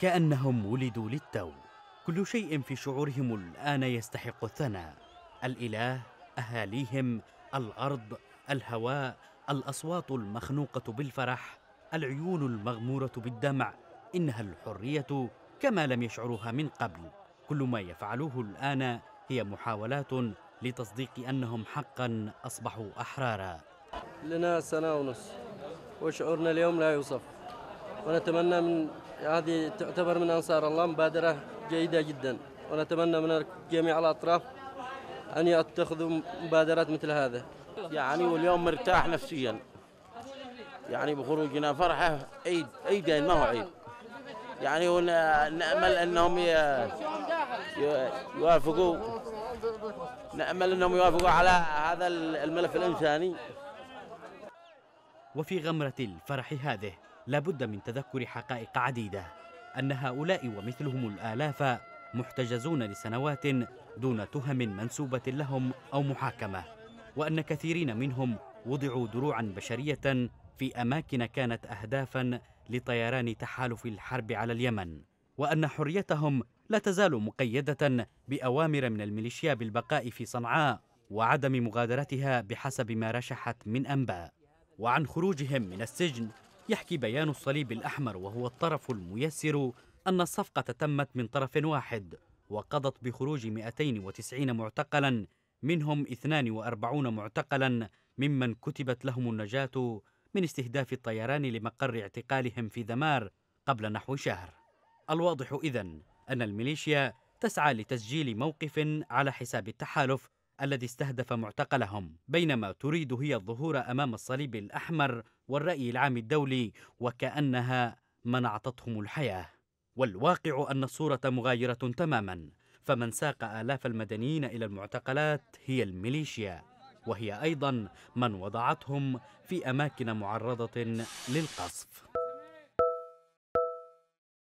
كأنهم ولدوا للتو كل شيء في شعورهم الآن يستحق الثناء الإله أهاليهم الأرض الهواء الأصوات المخنوقة بالفرح العيون المغمورة بالدمع إنها الحرية كما لم يشعروها من قبل كل ما يفعلوه الآن هي محاولات لتصديق أنهم حقا أصبحوا أحرارا لنا سنة ونص وشعورنا اليوم لا يوصف ونتمنى من هذه تعتبر من أنصار الله مبادرة جيدة جدا ونتمنى من جميع الأطراف أن يتخذوا مبادرات مثل هذا يعني واليوم مرتاح نفسيا يعني بخروجنا فرحة عيد عيدين يعني ما هو عيد يعني نامل أنهم يوافقوا نأمل أنهم يوافقوا على هذا الملف الإنساني وفي غمرة الفرح هذه لابد من تذكر حقائق عديدة أن هؤلاء ومثلهم الآلاف محتجزون لسنوات دون تهم منسوبة لهم أو محاكمة وأن كثيرين منهم وضعوا دروعا بشرية في أماكن كانت أهدافا لطيران تحالف الحرب على اليمن وأن حريتهم لا تزال مقيدة بأوامر من الميليشيا بالبقاء في صنعاء وعدم مغادرتها بحسب ما رشحت من أنباء وعن خروجهم من السجن يحكي بيان الصليب الأحمر وهو الطرف الميسر أن الصفقة تمت من طرف واحد وقضت بخروج 290 معتقلا منهم 42 معتقلا ممن كتبت لهم النجاة من استهداف الطيران لمقر اعتقالهم في ذمار قبل نحو شهر الواضح إذن أن الميليشيا تسعى لتسجيل موقف على حساب التحالف الذي استهدف معتقلهم بينما تريد هي الظهور أمام الصليب الأحمر والرأي العام الدولي وكأنها منعتهم الحياة والواقع أن الصورة مغايرة تماما فمن ساق آلاف المدنيين إلى المعتقلات هي الميليشيا وهي أيضا من وضعتهم في أماكن معرضة للقصف